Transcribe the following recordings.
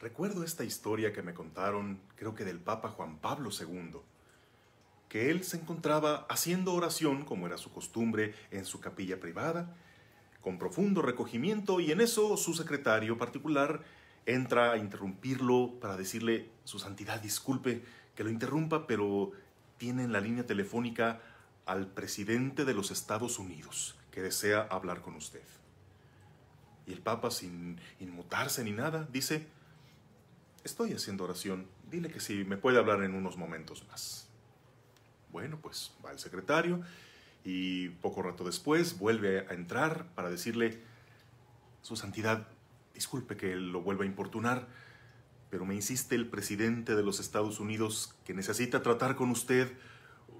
Recuerdo esta historia que me contaron, creo que del Papa Juan Pablo II, que él se encontraba haciendo oración, como era su costumbre, en su capilla privada, con profundo recogimiento, y en eso su secretario particular entra a interrumpirlo para decirle, Su Santidad, disculpe que lo interrumpa, pero tiene en la línea telefónica al presidente de los Estados Unidos, que desea hablar con usted. Y el Papa, sin inmutarse ni nada, dice, Estoy haciendo oración. Dile que si me puede hablar en unos momentos más. Bueno, pues va el secretario y poco rato después vuelve a entrar para decirle, Su Santidad, disculpe que lo vuelva a importunar, pero me insiste el presidente de los Estados Unidos que necesita tratar con usted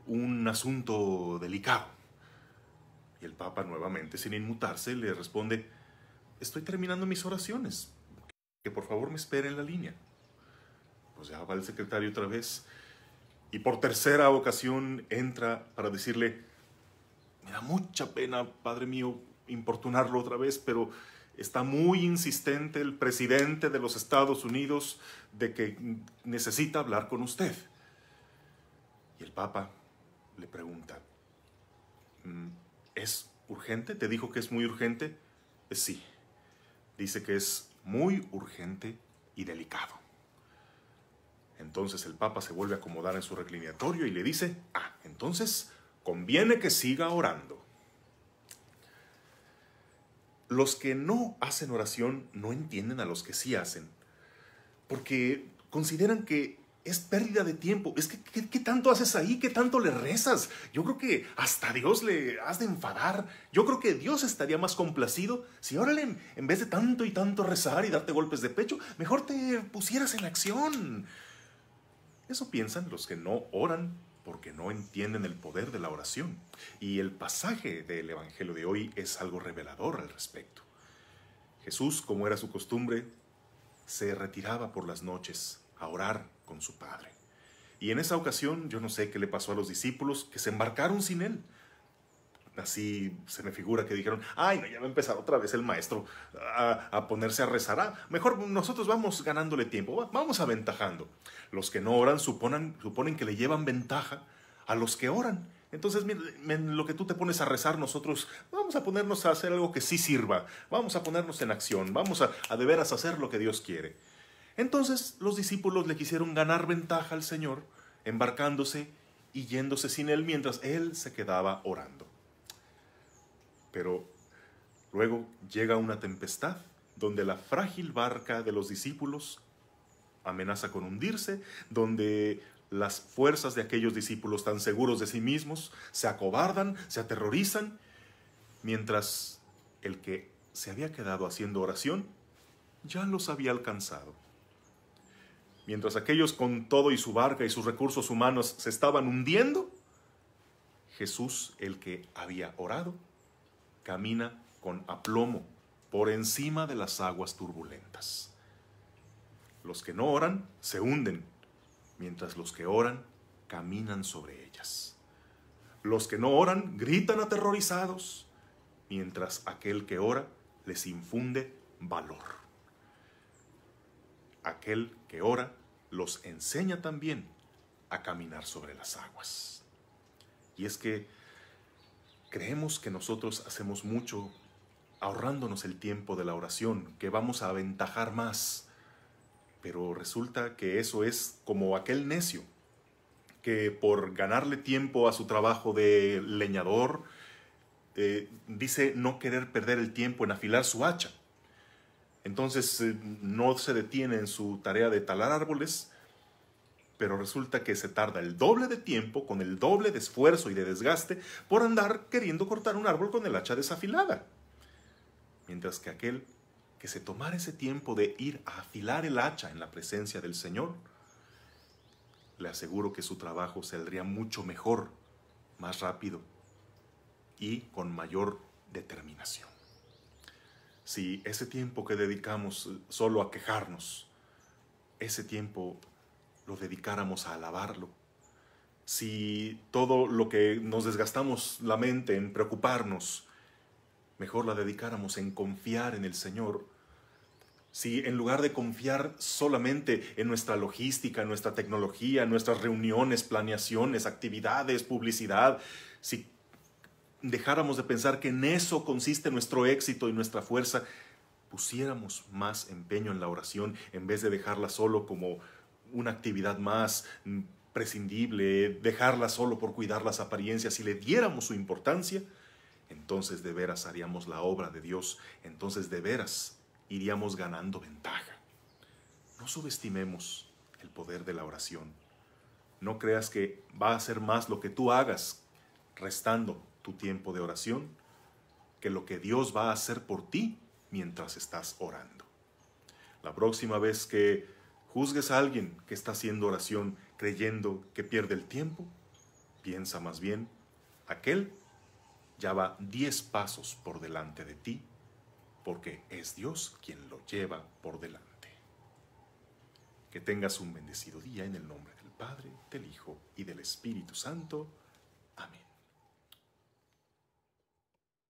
un asunto delicado. Y el Papa nuevamente, sin inmutarse, le responde, estoy terminando mis oraciones, que por favor me espere en la línea. Pues ya va el secretario otra vez. Y por tercera ocasión entra para decirle, me da mucha pena, padre mío, importunarlo otra vez, pero está muy insistente el presidente de los Estados Unidos de que necesita hablar con usted. Y el Papa le pregunta, mm, ¿es urgente? ¿Te dijo que es muy urgente? Sí, dice que es muy urgente y delicado. Entonces el Papa se vuelve a acomodar en su reclinatorio y le dice, ah, entonces conviene que siga orando. Los que no hacen oración no entienden a los que sí hacen, porque consideran que es pérdida de tiempo. Es que, ¿qué, tanto haces ahí? ¿Qué tanto le rezas? Yo creo que hasta Dios le has de enfadar. Yo creo que Dios estaría más complacido si ahora en vez de tanto y tanto rezar y darte golpes de pecho, mejor te pusieras en acción. Eso piensan los que no oran porque no entienden el poder de la oración. Y el pasaje del Evangelio de hoy es algo revelador al respecto. Jesús, como era su costumbre, se retiraba por las noches a orar con su Padre. Y en esa ocasión yo no sé qué le pasó a los discípulos que se embarcaron sin él así se me figura que dijeron, ay, no, ya va a empezar otra vez el maestro a, ponerse a rezar. Ah, mejor nosotros vamos ganándole tiempo, vamos aventajando. Los que no oran suponen, que le llevan ventaja a los que oran. Entonces, en lo que tú te pones a rezar, nosotros vamos a ponernos a hacer algo que sí sirva, vamos a ponernos en acción, vamos a, a de veras hacer lo que Dios quiere. Entonces los discípulos le quisieron ganar ventaja al Señor, embarcándose y yéndose sin él mientras él se quedaba orando. Pero luego llega una tempestad donde la frágil barca de los discípulos amenaza con hundirse, donde las fuerzas de aquellos discípulos tan seguros de sí mismos se acobardan, se aterrorizan, mientras el que se había quedado haciendo oración ya los había alcanzado. Mientras aquellos con todo y su barca y sus recursos humanos se estaban hundiendo, Jesús, el que había orado, camina con aplomo por encima de las aguas turbulentas. Los que no oran se hunden, mientras los que oran caminan sobre ellas. Los que no oran gritan aterrorizados, mientras aquel que ora les infunde valor. Aquel que ora los enseña también a caminar sobre las aguas. Y es que Creemos que nosotros hacemos mucho ahorrándonos el tiempo de la oración, que vamos a aventajar más. Pero resulta que eso es como aquel necio, que por ganarle tiempo a su trabajo de leñador, eh, dice no querer perder el tiempo en afilar su hacha. Entonces eh, no se detiene en su tarea de talar árboles, pero resulta que se tarda el doble de tiempo, con el doble de esfuerzo y de desgaste, por andar queriendo cortar un árbol con el hacha desafilada. Mientras que aquel que se tomara ese tiempo de ir a afilar el hacha en la presencia del Señor, le aseguro que su trabajo saldría mucho mejor, más rápido y con mayor determinación. Si ese tiempo que dedicamos solo a quejarnos, ese tiempo lo dedicáramos a alabarlo. Si todo lo que nos desgastamos la mente en preocuparnos, mejor la dedicáramos en confiar en el Señor. Si en lugar de confiar solamente en nuestra logística, nuestra tecnología, nuestras reuniones, planeaciones, actividades, publicidad, si dejáramos de pensar que en eso consiste nuestro éxito y nuestra fuerza, pusiéramos más empeño en la oración en vez de dejarla solo como una actividad más mm, prescindible, dejarla solo por cuidar las apariencias, y le diéramos su importancia, entonces de veras haríamos la obra de Dios, entonces de veras iríamos ganando ventaja. No subestimemos el poder de la oración. No creas que va a ser más lo que tú hagas restando tu tiempo de oración que lo que Dios va a hacer por ti mientras estás orando. La próxima vez que juzgues a alguien que está haciendo oración creyendo que pierde el tiempo, piensa más bien, aquel ya va diez pasos por delante de ti, porque es Dios quien lo lleva por delante. Que tengas un bendecido día en el nombre del Padre, del Hijo y del Espíritu Santo. Amén.